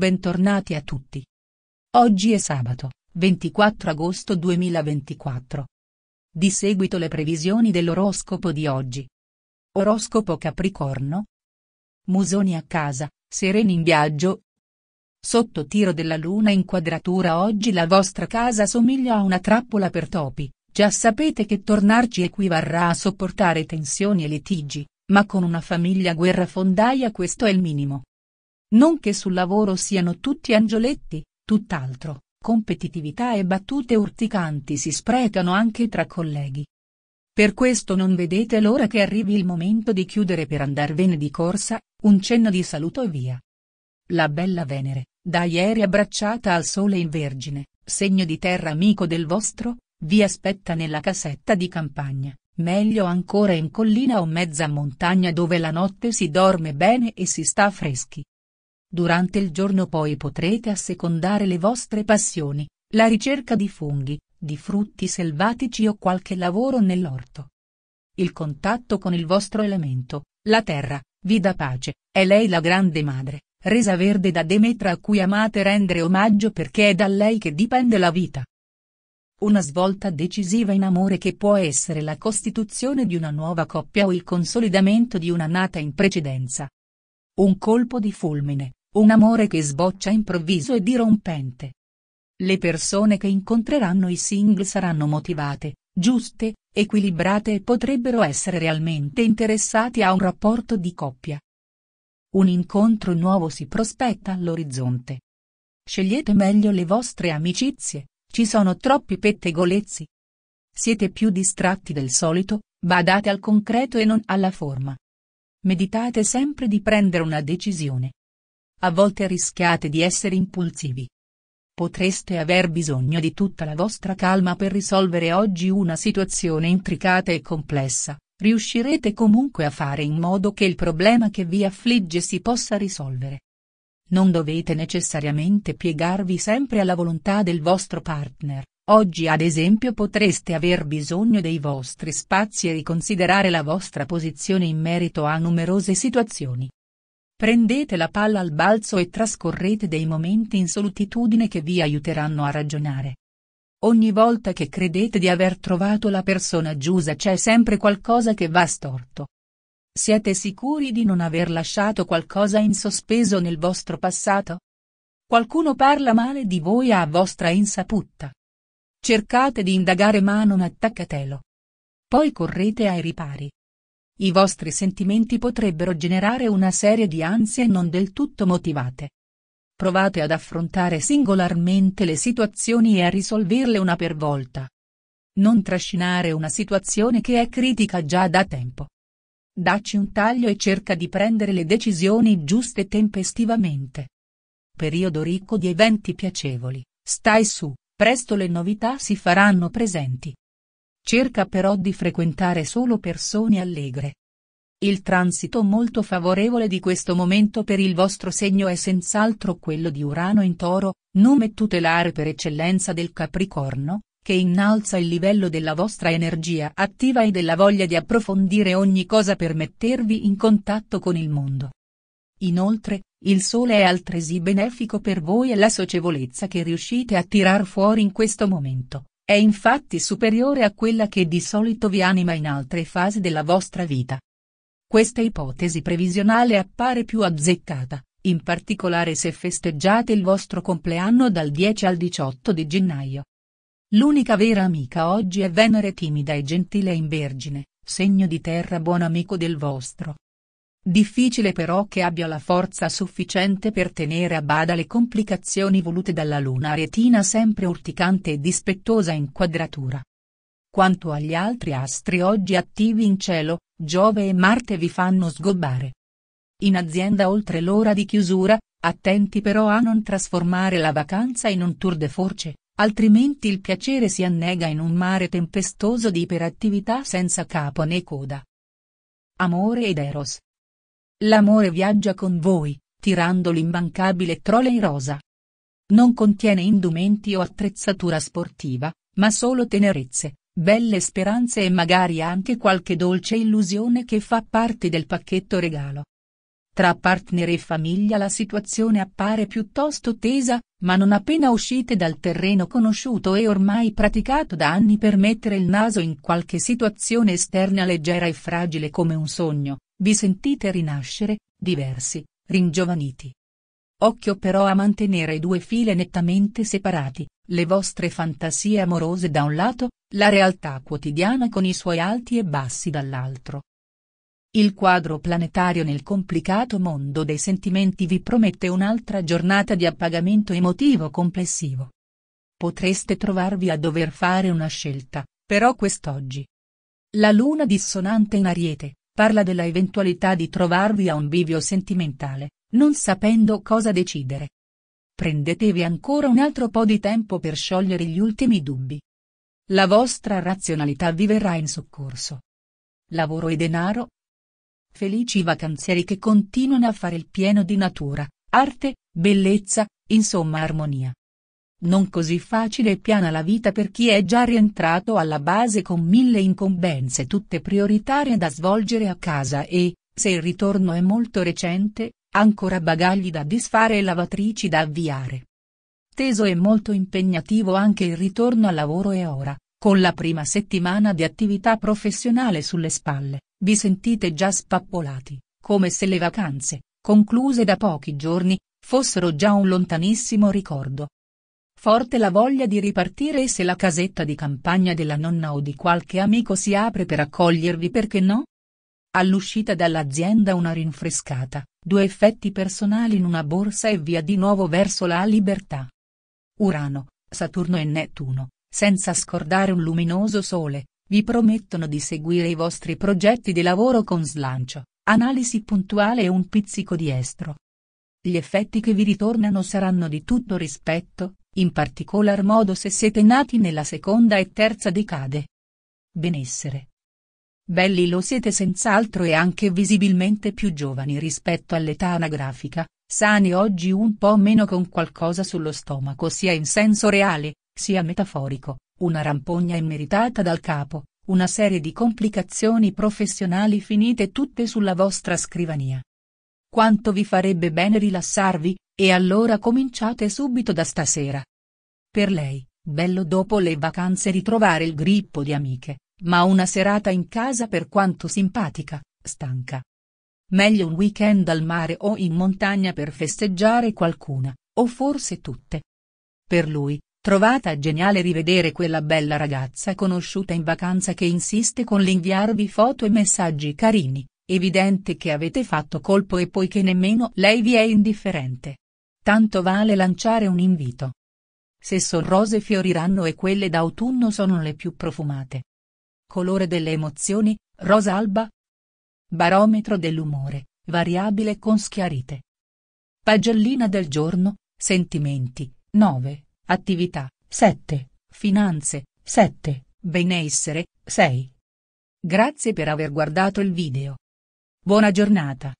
Bentornati a tutti. Oggi è sabato, 24 agosto 2024. Di seguito le previsioni dell'oroscopo di oggi. Oroscopo Capricorno. Musoni a casa, sereni in viaggio. Sotto tiro della luna in quadratura oggi la vostra casa somiglia a una trappola per topi, già sapete che tornarci equivarrà a sopportare tensioni e litigi, ma con una famiglia guerrafondaia questo è il minimo. Non che sul lavoro siano tutti angioletti, tutt'altro, competitività e battute urticanti si sprecano anche tra colleghi. Per questo non vedete l'ora che arrivi il momento di chiudere per andarvene di corsa, un cenno di saluto e via. La bella Venere, da ieri abbracciata al sole in vergine, segno di terra amico del vostro, vi aspetta nella casetta di campagna, meglio ancora in collina o mezza montagna dove la notte si dorme bene e si sta freschi. Durante il giorno poi potrete assecondare le vostre passioni, la ricerca di funghi, di frutti selvatici o qualche lavoro nell'orto. Il contatto con il vostro elemento, la terra, vi dà pace, è lei la grande madre, resa verde da Demetra a cui amate rendere omaggio perché è da lei che dipende la vita. Una svolta decisiva in amore che può essere la costituzione di una nuova coppia o il consolidamento di una nata in precedenza. Un colpo di fulmine, un amore che sboccia improvviso e dirompente. Le persone che incontreranno i single saranno motivate, giuste, equilibrate e potrebbero essere realmente interessati a un rapporto di coppia. Un incontro nuovo si prospetta all'orizzonte. Scegliete meglio le vostre amicizie, ci sono troppi pettegolezzi. Siete più distratti del solito, badate al concreto e non alla forma. Meditate sempre di prendere una decisione. A volte rischiate di essere impulsivi. Potreste aver bisogno di tutta la vostra calma per risolvere oggi una situazione intricata e complessa, riuscirete comunque a fare in modo che il problema che vi affligge si possa risolvere. Non dovete necessariamente piegarvi sempre alla volontà del vostro partner, oggi ad esempio potreste aver bisogno dei vostri spazi e riconsiderare la vostra posizione in merito a numerose situazioni. Prendete la palla al balzo e trascorrete dei momenti in solitudine che vi aiuteranno a ragionare. Ogni volta che credete di aver trovato la persona giusta c'è sempre qualcosa che va storto. Siete sicuri di non aver lasciato qualcosa in sospeso nel vostro passato? Qualcuno parla male di voi a vostra insaputa. Cercate di indagare ma non attaccatelo. Poi correte ai ripari. I vostri sentimenti potrebbero generare una serie di ansie non del tutto motivate. Provate ad affrontare singolarmente le situazioni e a risolverle una per volta. Non trascinare una situazione che è critica già da tempo. Dacci un taglio e cerca di prendere le decisioni giuste tempestivamente. Periodo ricco di eventi piacevoli, stai su, presto le novità si faranno presenti. Cerca però di frequentare solo persone allegre. Il transito molto favorevole di questo momento per il vostro segno è senz'altro quello di Urano in toro, nome tutelare per eccellenza del Capricorno, che innalza il livello della vostra energia attiva e della voglia di approfondire ogni cosa per mettervi in contatto con il mondo. Inoltre, il Sole è altresì benefico per voi e la socievolezza che riuscite a tirar fuori in questo momento è infatti superiore a quella che di solito vi anima in altre fasi della vostra vita. Questa ipotesi previsionale appare più azzeccata, in particolare se festeggiate il vostro compleanno dal 10 al 18 di gennaio. L'unica vera amica oggi è Venere timida e gentile in Vergine, segno di terra buon amico del vostro, Difficile però che abbia la forza sufficiente per tenere a bada le complicazioni volute dalla luna retina sempre urticante e dispettosa in quadratura. Quanto agli altri astri oggi attivi in cielo, Giove e Marte vi fanno sgobbare. In azienda oltre l'ora di chiusura, attenti però a non trasformare la vacanza in un tour de force, altrimenti il piacere si annega in un mare tempestoso di iperattività senza capo né coda. Amore ed Eros, L'amore viaggia con voi, tirando l'imbancabile trolley rosa. Non contiene indumenti o attrezzatura sportiva, ma solo tenerezze, belle speranze e magari anche qualche dolce illusione che fa parte del pacchetto regalo. Tra partner e famiglia la situazione appare piuttosto tesa, ma non appena uscite dal terreno conosciuto e ormai praticato da anni per mettere il naso in qualche situazione esterna leggera e fragile come un sogno, vi sentite rinascere, diversi, ringiovaniti. Occhio però a mantenere i due file nettamente separati, le vostre fantasie amorose da un lato, la realtà quotidiana con i suoi alti e bassi dall'altro. Il quadro planetario nel complicato mondo dei sentimenti vi promette un'altra giornata di appagamento emotivo complessivo. Potreste trovarvi a dover fare una scelta, però quest'oggi. La luna dissonante in ariete, parla della eventualità di trovarvi a un bivio sentimentale, non sapendo cosa decidere. Prendetevi ancora un altro po' di tempo per sciogliere gli ultimi dubbi. La vostra razionalità vi verrà in soccorso. Lavoro e denaro? Felici vacanzieri che continuano a fare il pieno di natura, arte, bellezza, insomma armonia. Non così facile e piana la vita per chi è già rientrato alla base con mille incombenze tutte prioritarie da svolgere a casa e, se il ritorno è molto recente, ancora bagagli da disfare e lavatrici da avviare. Teso e molto impegnativo anche il ritorno al lavoro e ora, con la prima settimana di attività professionale sulle spalle, vi sentite già spappolati, come se le vacanze, concluse da pochi giorni, fossero già un lontanissimo ricordo. Forte la voglia di ripartire e se la casetta di campagna della nonna o di qualche amico si apre per accogliervi perché no? All'uscita dall'azienda una rinfrescata, due effetti personali in una borsa e via di nuovo verso la libertà. Urano, Saturno e Nettuno, senza scordare un luminoso sole, vi promettono di seguire i vostri progetti di lavoro con slancio, analisi puntuale e un pizzico di estro. Gli effetti che vi ritornano saranno di tutto rispetto, in particolar modo se siete nati nella seconda e terza decade. Benessere. Belli lo siete senz'altro e anche visibilmente più giovani rispetto all'età anagrafica, sani oggi un po' meno con qualcosa sullo stomaco sia in senso reale, sia metaforico, una rampogna immeritata dal capo, una serie di complicazioni professionali finite tutte sulla vostra scrivania. Quanto vi farebbe bene rilassarvi, e allora cominciate subito da stasera. Per lei, bello dopo le vacanze ritrovare il grippo di amiche, ma una serata in casa per quanto simpatica, stanca. Meglio un weekend al mare o in montagna per festeggiare qualcuna, o forse tutte. Per lui, trovata geniale rivedere quella bella ragazza conosciuta in vacanza che insiste con l'inviarvi foto e messaggi carini, Evidente che avete fatto colpo e poiché nemmeno lei vi è indifferente. Tanto vale lanciare un invito. Se sorrose fioriranno e quelle d'autunno sono le più profumate. Colore delle emozioni, rosa alba. Barometro dell'umore, variabile con schiarite. Pagellina del giorno, sentimenti, 9, attività, 7, finanze, 7, benessere, 6. Grazie per aver guardato il video. Buona giornata.